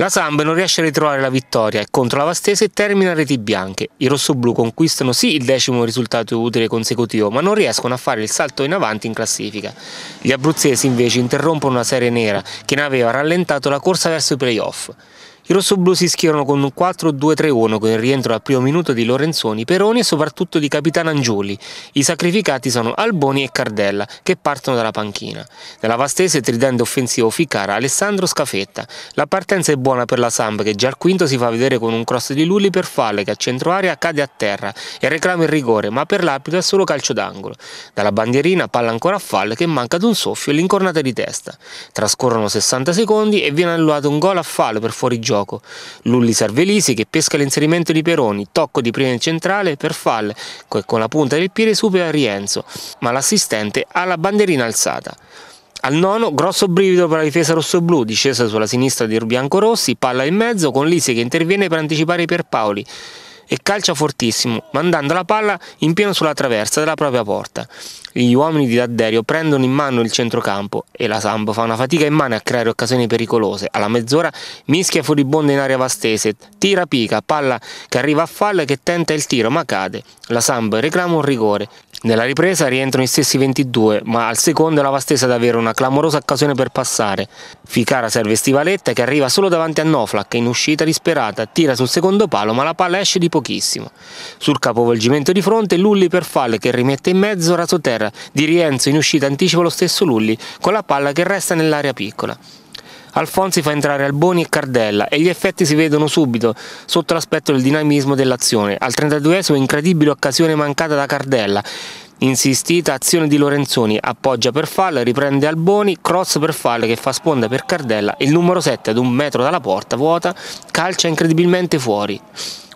La Samp non riesce a ritrovare la vittoria e contro la Vastese termina a reti bianche. I rossoblu conquistano sì il decimo risultato utile consecutivo, ma non riescono a fare il salto in avanti in classifica. Gli abruzzesi invece interrompono una serie nera che ne aveva rallentato la corsa verso i playoff. I rossoblù si schierano con un 4-2-3-1 con il rientro al primo minuto di Lorenzoni, Peroni e soprattutto di Capitano Angiuli. I sacrificati sono Alboni e Cardella, che partono dalla panchina. Nella Vastese tridente offensivo Ficara, Alessandro Scafetta. La partenza è buona per la Samp che già al quinto si fa vedere con un cross di Lulli per Falle che a centro aria cade a terra e reclama il rigore, ma per l'arbitro è solo calcio d'angolo. Dalla bandierina palla ancora a Falle che manca ad un soffio e l'incornata di testa. Trascorrono 60 secondi e viene annullato un gol a Falle per fuori gioco gioco. Lulli Sarvelisi che pesca l'inserimento di Peroni, tocco di prima in centrale per Fall che con la punta del piede supera Rienzo, ma l'assistente ha la banderina alzata. Al nono, grosso brivido per la difesa rossoblù, discesa sulla sinistra di Biancorossi, palla in mezzo con Lisi che interviene per anticipare i Paoli e calcia fortissimo, mandando la palla in pieno sulla traversa della propria porta. Gli uomini di Dadderio prendono in mano il centrocampo e la Sambo fa una fatica immane a creare occasioni pericolose. Alla mezz'ora mischia furibonda in area vastese, tira pica, palla che arriva a fallo e che tenta il tiro ma cade. La Sambo reclama un rigore, nella ripresa rientrano i stessi 22, ma al secondo è la Vastesa ad avere una clamorosa occasione per passare. Ficara serve Stivaletta che arriva solo davanti a Nofla che in uscita disperata, tira sul secondo palo ma la palla esce di pochissimo. Sul capovolgimento di fronte Lulli per Falle che rimette in mezzo Rasoterra, di Rienzo in uscita anticipa lo stesso Lulli con la palla che resta nell'area piccola. Alfonsi fa entrare Alboni e Cardella e gli effetti si vedono subito sotto l'aspetto del dinamismo dell'azione. Al 32esimo incredibile occasione mancata da Cardella. Insistita azione di Lorenzoni, appoggia per falle, riprende Alboni, cross per falle che fa sponda per Cardella, il numero 7 ad un metro dalla porta vuota calcia incredibilmente fuori.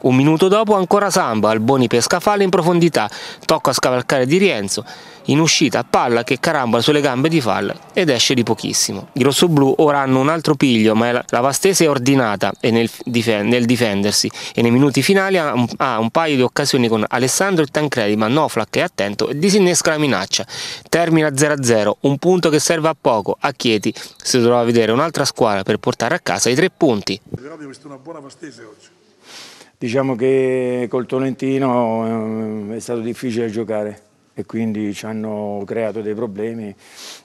Un minuto dopo ancora Samba, Alboni per Scafale in profondità, tocca a scavalcare di Rienzo, in uscita palla che carambola sulle gambe di Fall ed esce di pochissimo. I rossoblù ora hanno un altro piglio, ma la Vastese è ordinata nel, difen nel, difendersi e nei minuti finali ha un, ha un, paio di occasioni con Alessandro e Tancredi, ma Noflac è attento e disinnesca la minaccia. Termina 0-0, un punto che serve a poco, a Chieti si dovrà vedere un'altra squadra per portare a casa i tre punti. Però Abbiamo visto una buona Vastese oggi. Diciamo che col Tolentino eh, è stato difficile giocare e quindi ci hanno creato dei problemi.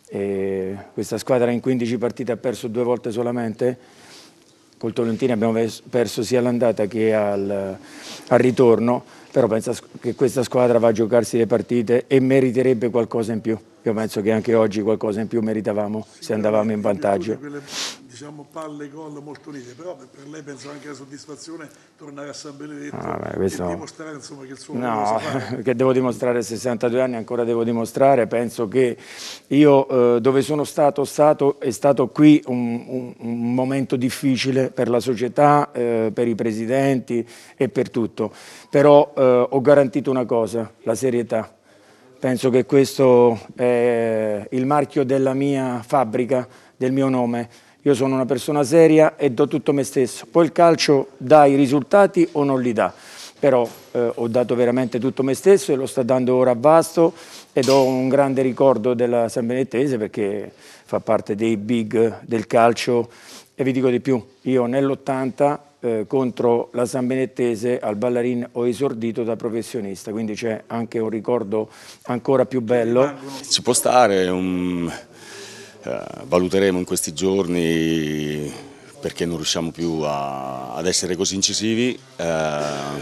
E questa squadra in 15 partite ha perso due volte solamente. Col Tolentino abbiamo perso sia all'andata che al, al ritorno, però penso che questa squadra va a giocarsi le partite e meriterebbe qualcosa in più. Io penso che anche oggi qualcosa in più meritavamo se andavamo in vantaggio diciamo, palle e gol molto lite, però per lei penso anche la soddisfazione tornare a San Benedetto ah, beh, questo... e dimostrare insomma, che il suo no, che devo dimostrare 62 anni, ancora devo dimostrare, penso che io eh, dove sono stato, stato è stato qui un, un, un momento difficile per la società, eh, per i presidenti e per tutto, però eh, ho garantito una cosa, la serietà. Penso che questo è il marchio della mia fabbrica, del mio nome io sono una persona seria e do tutto me stesso. Poi il calcio dà i risultati o non li dà. Però eh, ho dato veramente tutto me stesso e lo sta dando ora a Vasto ed ho un grande ricordo della San Benettese perché fa parte dei big del calcio e vi dico di più, io nell'80 eh, contro la San Benettese al Ballarin ho esordito da professionista, quindi c'è anche un ricordo ancora più bello. Si può stare, un eh, valuteremo in questi giorni perché non riusciamo più a, ad essere così incisivi. Um,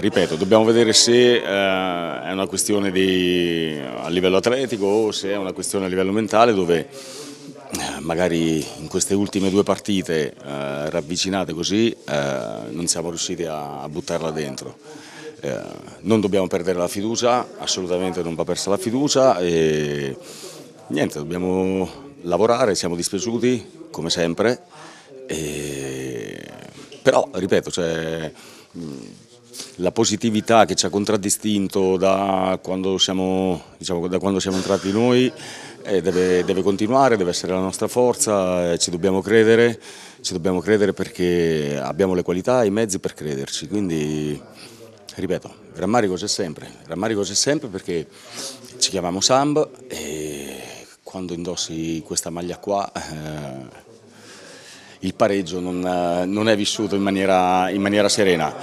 ripeto, dobbiamo vedere se uh, è una questione di, a livello atletico o se è una questione a livello mentale dove magari in queste ultime due partite uh, ravvicinate così non siamo riusciti a, a buttarla dentro. non dobbiamo perdere la fiducia, assolutamente non va persa la fiducia. E, Niente, dobbiamo lavorare, siamo dispiaciuti come sempre, e... però ripeto, cioè, la positività che ci ha contraddistinto da quando siamo, diciamo, da quando siamo entrati noi eh, deve, deve, continuare, deve essere la nostra forza, eh, ci dobbiamo credere, ci dobbiamo credere perché abbiamo le qualità e i mezzi per crederci, quindi ripeto, rammarico c'è sempre, rammarico c'è sempre perché ci chiamiamo Samba. E quando indossi questa maglia qua eh, il pareggio non, eh, non, è vissuto in maniera, in maniera serena.